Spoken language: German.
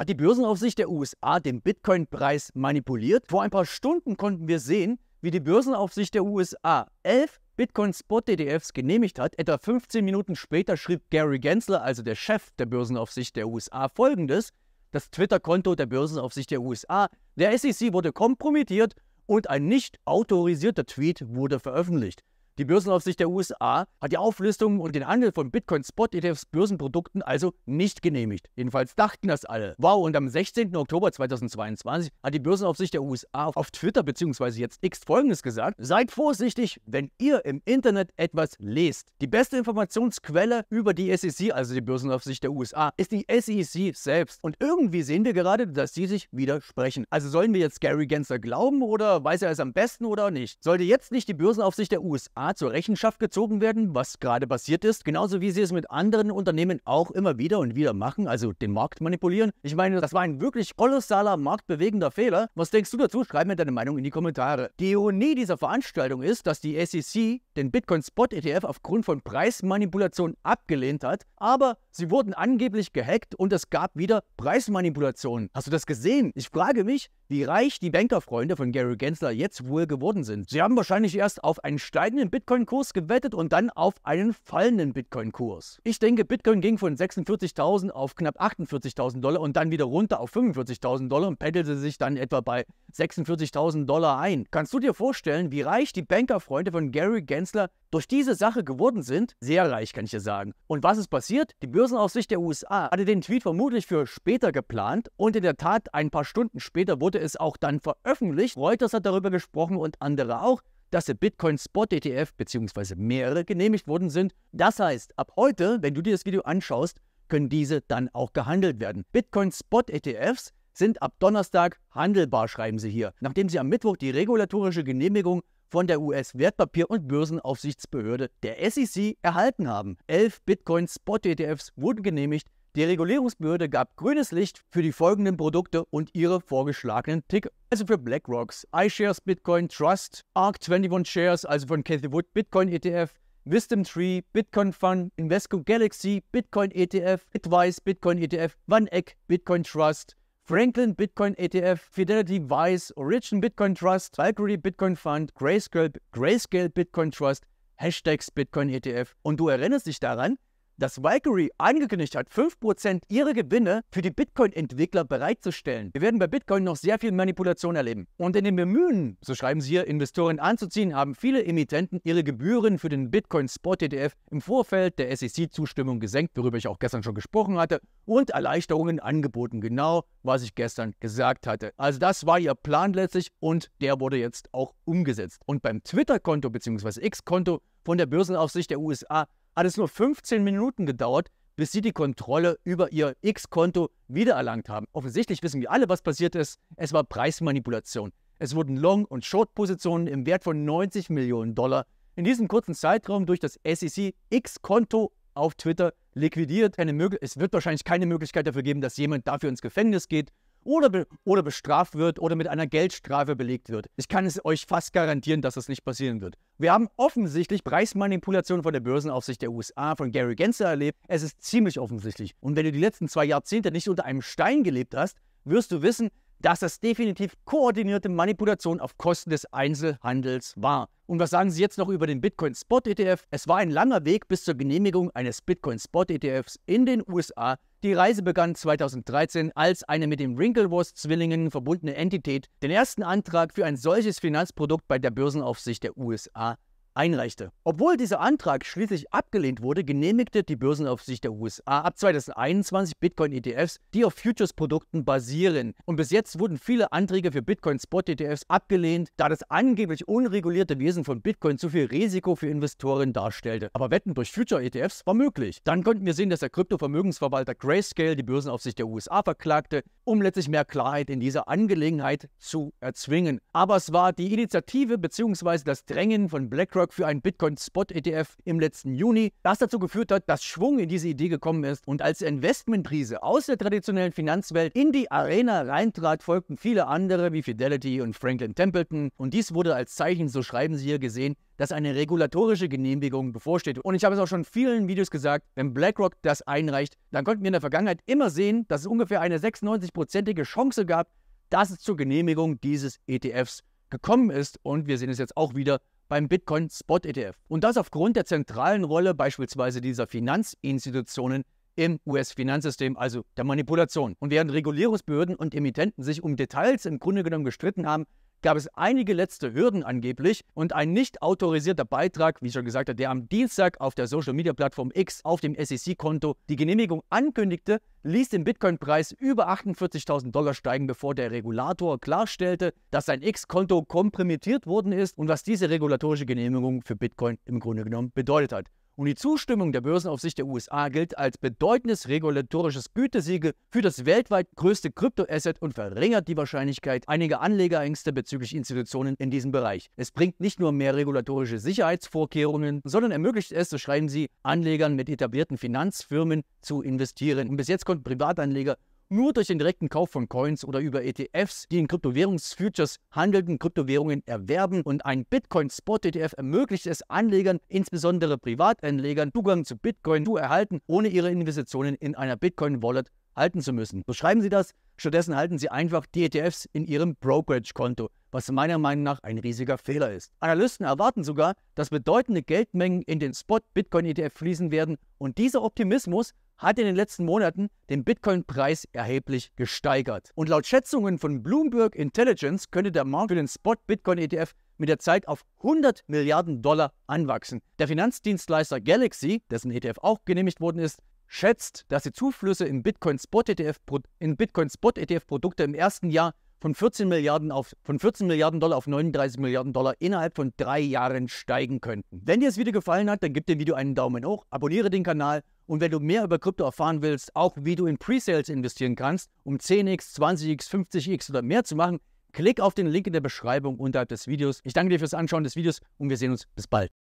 hat die Börsenaufsicht der USA den Bitcoin-Preis manipuliert. Vor ein paar Stunden konnten wir sehen, wie die Börsenaufsicht der USA elf bitcoin spot ddfs genehmigt hat. Etwa 15 Minuten später schrieb Gary Gensler, also der Chef der Börsenaufsicht der USA, folgendes. Das Twitter-Konto der Börsenaufsicht der USA, der SEC wurde kompromittiert und ein nicht autorisierter Tweet wurde veröffentlicht. Die Börsenaufsicht der USA hat die Auflistung und den Handel von Bitcoin-Spot-ETFs-Börsenprodukten also nicht genehmigt. Jedenfalls dachten das alle. Wow, und am 16. Oktober 2022 hat die Börsenaufsicht der USA auf Twitter bzw. jetzt X folgendes gesagt: Seid vorsichtig, wenn ihr im Internet etwas lest. Die beste Informationsquelle über die SEC, also die Börsenaufsicht der USA, ist die SEC selbst. Und irgendwie sehen wir gerade, dass sie sich widersprechen. Also sollen wir jetzt Gary Gensler glauben oder weiß er es am besten oder nicht? Sollte jetzt nicht die Börsenaufsicht der USA zur Rechenschaft gezogen werden, was gerade passiert ist, genauso wie sie es mit anderen Unternehmen auch immer wieder und wieder machen, also den Markt manipulieren. Ich meine, das war ein wirklich kolossaler, marktbewegender Fehler. Was denkst du dazu? Schreib mir deine Meinung in die Kommentare. Die Ironie dieser Veranstaltung ist, dass die SEC den Bitcoin Spot ETF aufgrund von Preismanipulation abgelehnt hat, aber sie wurden angeblich gehackt und es gab wieder Preismanipulationen. Hast du das gesehen? Ich frage mich, wie reich die Bankerfreunde von Gary Gensler jetzt wohl geworden sind. Sie haben wahrscheinlich erst auf einen steigenden Bitcoin-Kurs gewettet und dann auf einen fallenden Bitcoin-Kurs. Ich denke, Bitcoin ging von 46.000 auf knapp 48.000 Dollar und dann wieder runter auf 45.000 Dollar und pendelte sich dann etwa bei 46.000 Dollar ein. Kannst du dir vorstellen, wie reich die Bankerfreunde von Gary Gensler durch diese Sache geworden sind? Sehr reich, kann ich dir sagen. Und was ist passiert? Die Börsenaufsicht der USA hatte den Tweet vermutlich für später geplant und in der Tat, ein paar Stunden später wurde es auch dann veröffentlicht. Reuters hat darüber gesprochen und andere auch dass der Bitcoin Spot ETF bzw. mehrere genehmigt worden sind. Das heißt, ab heute, wenn du dir das Video anschaust, können diese dann auch gehandelt werden. Bitcoin Spot ETFs sind ab Donnerstag handelbar, schreiben sie hier, nachdem sie am Mittwoch die regulatorische Genehmigung von der US-Wertpapier- und Börsenaufsichtsbehörde der SEC erhalten haben. Elf Bitcoin-Spot-ETFs wurden genehmigt, die Regulierungsbehörde gab grünes Licht für die folgenden Produkte und ihre vorgeschlagenen Ticker. Also für BlackRocks, iShares Bitcoin Trust, ARC21 Shares, also von Cathy Wood Bitcoin ETF, Wisdom Tree, Bitcoin Fund, Invesco Galaxy, Bitcoin ETF, Advice Bitcoin ETF, OneEgg Bitcoin Trust, Franklin Bitcoin ETF, Fidelity Vice, Origin Bitcoin Trust, Valkyrie Bitcoin Fund, Grayscale, Grayscale Bitcoin Trust, Hashtags Bitcoin ETF. Und du erinnerst dich daran, dass Valkyrie angekündigt hat, 5% ihrer Gewinne für die Bitcoin-Entwickler bereitzustellen. Wir werden bei Bitcoin noch sehr viel Manipulation erleben. Und in dem Bemühen, so schreiben sie hier, Investoren anzuziehen, haben viele Emittenten ihre Gebühren für den Bitcoin-Spot-ETF im Vorfeld der SEC-Zustimmung gesenkt, worüber ich auch gestern schon gesprochen hatte, und Erleichterungen angeboten. Genau, was ich gestern gesagt hatte. Also das war ihr Plan letztlich und der wurde jetzt auch umgesetzt. Und beim Twitter-Konto bzw. X-Konto von der Börsenaufsicht der USA hat es nur 15 Minuten gedauert, bis sie die Kontrolle über ihr X-Konto wiedererlangt haben. Offensichtlich wissen wir alle, was passiert ist. Es war Preismanipulation. Es wurden Long- und Short-Positionen im Wert von 90 Millionen Dollar in diesem kurzen Zeitraum durch das SEC X-Konto auf Twitter liquidiert. es wird wahrscheinlich keine Möglichkeit dafür geben, dass jemand dafür ins Gefängnis geht oder, be oder bestraft wird oder mit einer Geldstrafe belegt wird. Ich kann es euch fast garantieren, dass das nicht passieren wird. Wir haben offensichtlich Preismanipulationen von der Börsenaufsicht der USA von Gary Gensler erlebt. Es ist ziemlich offensichtlich. Und wenn du die letzten zwei Jahrzehnte nicht unter einem Stein gelebt hast, wirst du wissen, dass das definitiv koordinierte Manipulation auf Kosten des Einzelhandels war. Und was sagen Sie jetzt noch über den Bitcoin Spot ETF? Es war ein langer Weg bis zur Genehmigung eines Bitcoin Spot ETFs in den USA. Die Reise begann 2013, als eine mit den wrinklewurst zwillingen verbundene Entität den ersten Antrag für ein solches Finanzprodukt bei der Börsenaufsicht der USA einreichte. Obwohl dieser Antrag schließlich abgelehnt wurde, genehmigte die Börsenaufsicht der USA ab 2021 Bitcoin-ETFs, die auf Futures-Produkten basieren. Und bis jetzt wurden viele Anträge für Bitcoin-Spot-ETFs abgelehnt, da das angeblich unregulierte Wesen von Bitcoin zu viel Risiko für Investoren darstellte. Aber Wetten durch Future-ETFs war möglich. Dann konnten wir sehen, dass der Kryptovermögensverwalter Grayscale die Börsenaufsicht der USA verklagte, um letztlich mehr Klarheit in dieser Angelegenheit zu erzwingen. Aber es war die Initiative bzw. das Drängen von BlackRock Framework für einen Bitcoin-Spot-ETF im letzten Juni, das dazu geführt hat, dass Schwung in diese Idee gekommen ist und als Investmentkrise aus der traditionellen Finanzwelt in die Arena reintrat, folgten viele andere wie Fidelity und Franklin Templeton und dies wurde als Zeichen, so schreiben sie hier, gesehen, dass eine regulatorische Genehmigung bevorsteht. Und ich habe es auch schon in vielen Videos gesagt, wenn BlackRock das einreicht, dann konnten wir in der Vergangenheit immer sehen, dass es ungefähr eine 96-prozentige Chance gab, dass es zur Genehmigung dieses ETFs gekommen ist. Und wir sehen es jetzt auch wieder beim Bitcoin Spot ETF. Und das aufgrund der zentralen Rolle beispielsweise dieser Finanzinstitutionen im US-Finanzsystem, also der Manipulation. Und während Regulierungsbehörden und Emittenten sich um Details im Grunde genommen gestritten haben, gab es einige letzte Hürden angeblich und ein nicht autorisierter Beitrag, wie schon gesagt, hat, der am Dienstag auf der Social-Media-Plattform X auf dem SEC-Konto die Genehmigung ankündigte, ließ den Bitcoin-Preis über 48.000 Dollar steigen, bevor der Regulator klarstellte, dass sein X-Konto kompromittiert worden ist und was diese regulatorische Genehmigung für Bitcoin im Grunde genommen bedeutet hat und die Zustimmung der Börsenaufsicht der USA gilt als bedeutendes regulatorisches Gütesiegel für das weltweit größte Kryptoasset und verringert die Wahrscheinlichkeit einiger Anlegerängste bezüglich Institutionen in diesem Bereich. Es bringt nicht nur mehr regulatorische Sicherheitsvorkehrungen, sondern ermöglicht es, so schreiben sie, Anlegern mit etablierten Finanzfirmen zu investieren. Und bis jetzt konnten Privatanleger nur durch den direkten Kauf von Coins oder über ETFs, die in Kryptowährungsfutures handelnden Kryptowährungen erwerben und ein Bitcoin-Spot-ETF ermöglicht es Anlegern, insbesondere Privatanlegern, Zugang zu Bitcoin zu erhalten, ohne ihre Investitionen in einer Bitcoin-Wallet halten zu müssen. So schreiben Sie das, stattdessen halten Sie einfach die ETFs in Ihrem Brokerage-Konto, was meiner Meinung nach ein riesiger Fehler ist. Analysten erwarten sogar, dass bedeutende Geldmengen in den Spot-Bitcoin-ETF fließen werden und dieser Optimismus hat in den letzten Monaten den Bitcoin-Preis erheblich gesteigert. Und laut Schätzungen von Bloomberg Intelligence könnte der Markt für den Spot-Bitcoin-ETF mit der Zeit auf 100 Milliarden Dollar anwachsen. Der Finanzdienstleister Galaxy, dessen ETF auch genehmigt worden ist, schätzt, dass die Zuflüsse e in Bitcoin-Spot-ETF-Produkte im ersten Jahr von 14 Milliarden, auf, von 14 Milliarden Dollar auf 39 Milliarden Dollar innerhalb von drei Jahren steigen könnten. Wenn dir das Video gefallen hat, dann gib dem Video einen Daumen hoch, abonniere den Kanal und wenn du mehr über Krypto erfahren willst, auch wie du in Presales investieren kannst, um 10x, 20x, 50x oder mehr zu machen, klick auf den Link in der Beschreibung unterhalb des Videos. Ich danke dir fürs Anschauen des Videos und wir sehen uns bis bald.